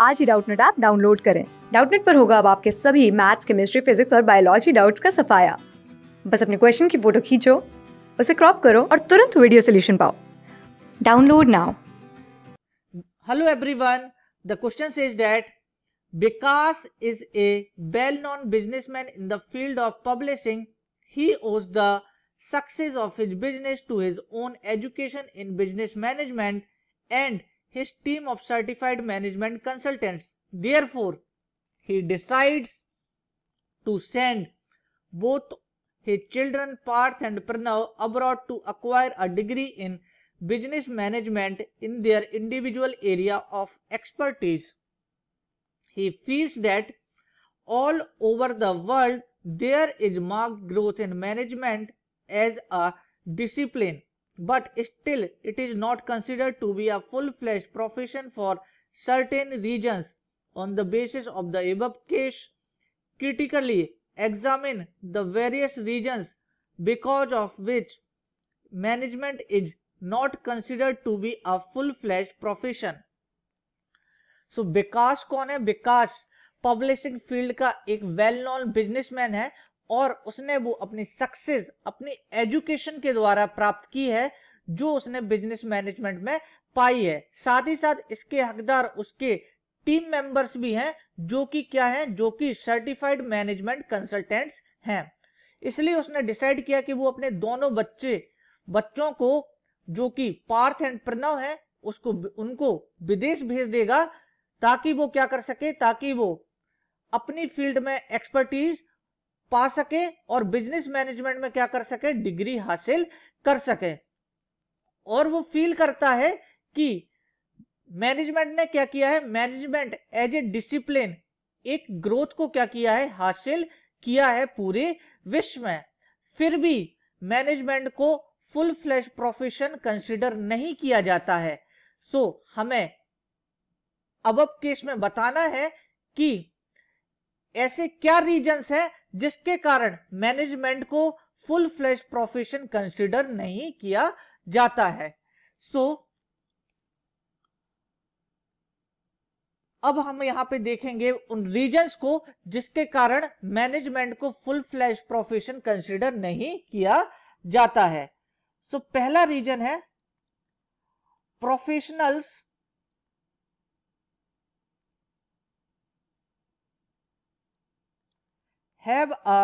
आज ही Doubtnut app download करें डाउटनेट पर होगा अब आपके सभी मैथ्स केमिस्ट्री फिजिक्स और बायोलॉजी डाउट्स का सफाया बस अपने क्वेश्चन की फोटो खींचो उसे क्रॉप करो और तुरंत वीडियो सोल्यूशन पाओ download now hello everyone the question is that Vikas is a well known businessman in the field of publishing he owes the success of his business to his own education in business management and his team of certified management consultants. Therefore, he decides to send both his children Parth and Pranav abroad to acquire a degree in business management in their individual area of expertise. He feels that all over the world there is marked growth in management as a discipline but still it is not considered to be a full-fledged profession for certain regions. On the basis of the above case, critically examine the various regions because of which management is not considered to be a full-fledged profession. so, bikash kon hai bikash publishing field ka ek well known businessman hai और उसने वो अपनी success अपनी education के द्वारा प्राप्त की है जो उसने बिजनेस मैनेजमेंट में पाई है साथ ही साथ इसके हकदार उसके टीम मेंबर्स भी हैं जो कि क्या है जो कि सर्टिफाइड मैनेजमेंट कंसल्टेंट्स हैं इसलिए उसने डिसाइड किया कि वो अपने दोनों बच्चे बच्चों को जो कि पार्थ एंड प्रणव है उसको उनको विदेश भेज देगा ताकि वो क्या कर सके ताकि वो अपनी फील्ड में एक्सपर्टीज पा सके और बिजनेस मैनेजमेंट में क्या कर सके डिग्री हासिल कर सके और वो फील करता है कि मैनेजमेंट ने क्या किया है मैनेजमेंट एज ए डिसिप्लिन एक ग्रोथ को क्या किया है हासिल किया है पूरे विश्व में फिर भी मैनेजमेंट को फुल फ्लैश प्रोफेशन कंसिडर नहीं किया जाता है सो so, हमें अब अब केस में बताना है कि ऐसे क्या रीजन है जिसके कारण मैनेजमेंट को फुल फ्लैश प्रोफेशन कंसिडर नहीं किया जाता है सो so, अब हम यहां पे देखेंगे उन रीजंस को जिसके कारण मैनेजमेंट को फुल फ्लैश प्रोफेशन कंसिडर नहीं किया जाता है सो so, पहला रीजन है professionals have a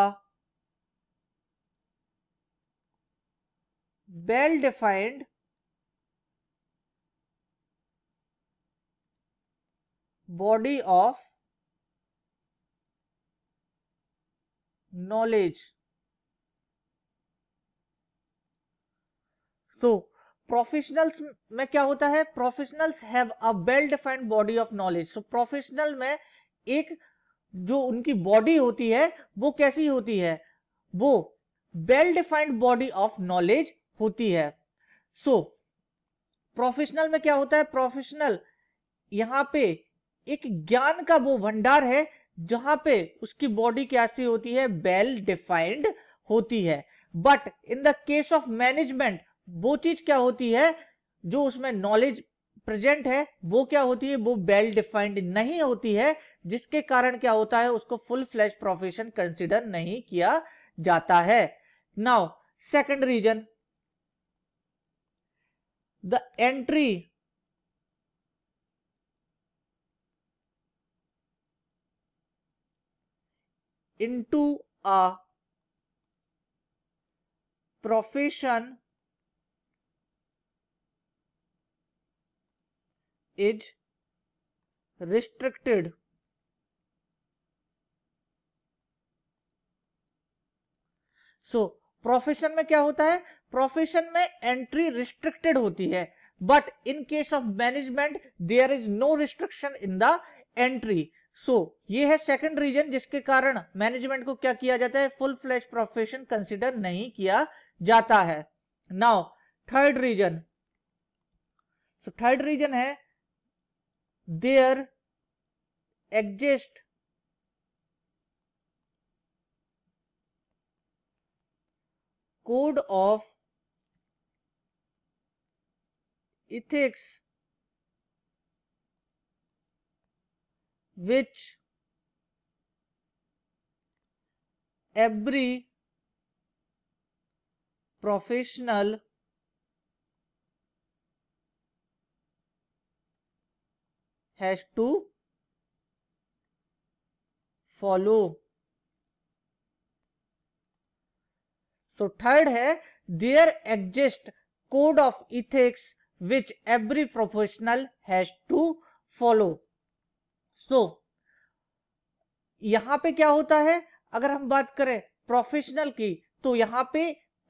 well defined body of knowledge तो प्रोफेशनल्स में क्या होता है professionals have a well defined body of knowledge so professional में एक जो उनकी बॉडी होती है वो कैसी होती है वो well defined body of knowledge होती है सो so, प्रोफेशनल में क्या होता है प्रोफेशनल यहाँ पे एक ज्ञान का वो भंडार है जहां पे उसकी बॉडी कैसी होती है वेल डिफाइंड होती है but in the case of management वो चीज क्या होती है जो उसमें नॉलेज प्रेजेंट है वो क्या होती है वो वेल डिफाइंड नहीं होती है जिसके कारण क्या होता है उसको फुल फ्लैश प्रोफेशन कंसिडर नहीं किया जाता है now second reason the entry into a profession is restricted so profession में क्या होता है प्रोफेशन में एंट्री रिस्ट्रिक्टेड होती है but in case of management there is no restriction in the entry so ये है सेकंड रीजन जिसके कारण मैनेजमेंट को क्या किया जाता है फुल फ्लैश प्रोफेशन कंसिडर नहीं किया जाता है now third reason so third reason है there exist code of ethics which every professional has to follow तो थर्ड है there exist code of ethics which every professional has to follow so यहां पे क्या होता है अगर हम बात करें प्रोफेशनल की तो यहाँ पे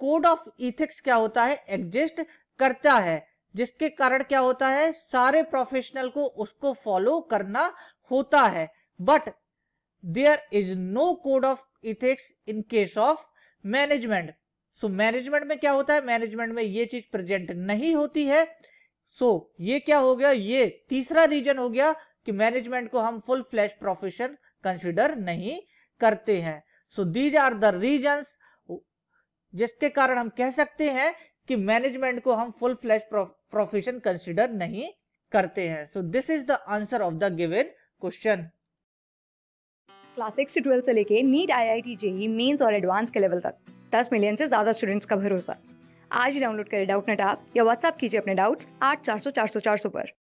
कोड ऑफ इथिक्स क्या होता है एग्जिस्ट करता है जिसके कारण क्या होता है सारे प्रोफेशनल को उसको फॉलो करना होता है but there is no code of ethics in case of management so management में क्या होता है मैनेजमेंट में ये चीज प्रेजेंट नहीं होती है सो so, ये क्या हो गया ये तीसरा रीजन हो गया कि मैनेजमेंट को हम फुल फ्लैश प्रोफेशन कंसिडर नहीं करते हैं so these are the reason जिसके कारण हम कह सकते हैं कि मैनेजमेंट को हम फुल फ्लैश प्रोफेशन कंसिडर नहीं करते हैं so this is the answer of the given question class six twelfth से लेके NEET I I T JEE mains और एडवांस के लेवल तक दस मिलियन से ज्यादा स्टूडेंट्स का भरोसा आज ही डाउनलोड करें डाउट नेट ऐप या व्हाट्सअप कीजिए अपने डाउट्स आठ चार सौ चार सौ चार सौ पर